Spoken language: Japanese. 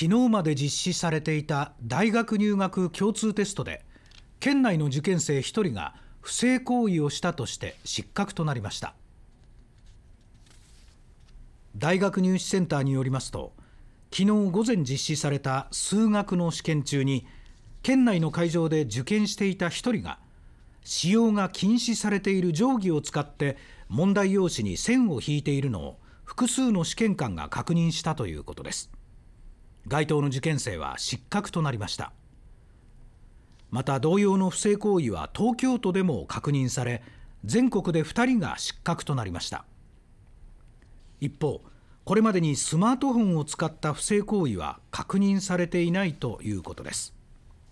昨日まで実施されていた大学入学共通テストで県内の受験生1人が不正行為をしたとして失格となりました大学入試センターによりますと昨日午前実施された数学の試験中に県内の会場で受験していた1人が使用が禁止されている定規を使って問題用紙に線を引いているのを複数の試験官が確認したということです該当の受験生は失格となりましたまた同様の不正行為は東京都でも確認され全国で2人が失格となりました一方これまでにスマートフォンを使った不正行為は確認されていないということです